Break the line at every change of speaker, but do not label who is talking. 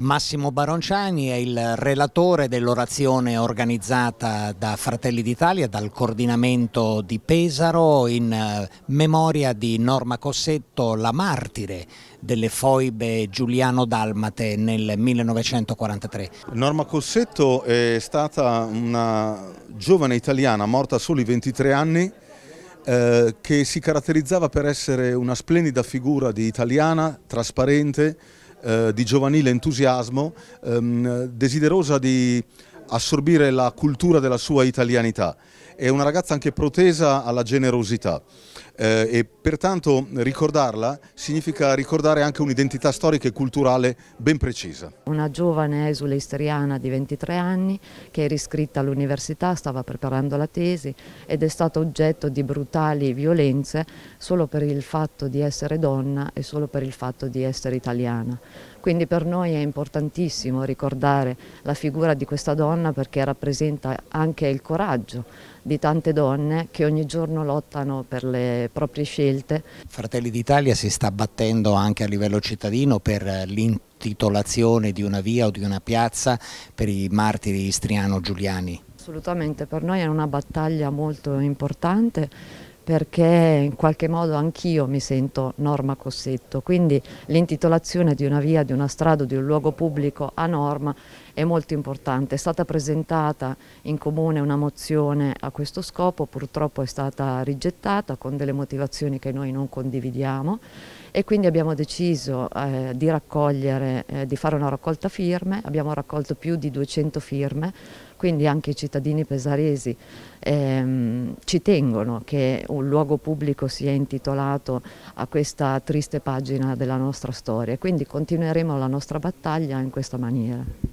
Massimo Baronciani è il relatore dell'orazione organizzata da Fratelli d'Italia dal coordinamento di Pesaro in eh, memoria di Norma Cossetto, la martire delle foibe giuliano-dalmate nel 1943.
Norma Cossetto è stata una giovane italiana morta a soli 23 anni eh, che si caratterizzava per essere una splendida figura di italiana, trasparente, eh, di giovanile entusiasmo, ehm, desiderosa di assorbire la cultura della sua italianità. È una ragazza anche protesa alla generosità eh, e pertanto ricordarla significa ricordare anche un'identità storica e culturale ben precisa.
Una giovane esule isteriana di 23 anni che era iscritta all'università, stava preparando la tesi ed è stata oggetto di brutali violenze solo per il fatto di essere donna e solo per il fatto di essere italiana. Quindi per noi è importantissimo ricordare la figura di questa donna donna perché rappresenta anche il coraggio di tante donne che ogni giorno lottano per le proprie
scelte. Fratelli d'Italia si sta battendo anche a livello cittadino per l'intitolazione di una via o di una piazza per i martiri istriano-giuliani.
Assolutamente, per noi è una battaglia molto importante perché in qualche modo anch'io mi sento Norma Cossetto, quindi l'intitolazione di una via, di una strada, di un luogo pubblico a Norma è molto importante. È stata presentata in comune una mozione a questo scopo, purtroppo è stata rigettata con delle motivazioni che noi non condividiamo e quindi abbiamo deciso eh, di raccogliere, eh, di fare una raccolta firme, abbiamo raccolto più di 200 firme, quindi anche i cittadini pesaresi ehm, ci tengono che un luogo pubblico sia intitolato a questa triste pagina della nostra storia, quindi continueremo la nostra battaglia in questa maniera.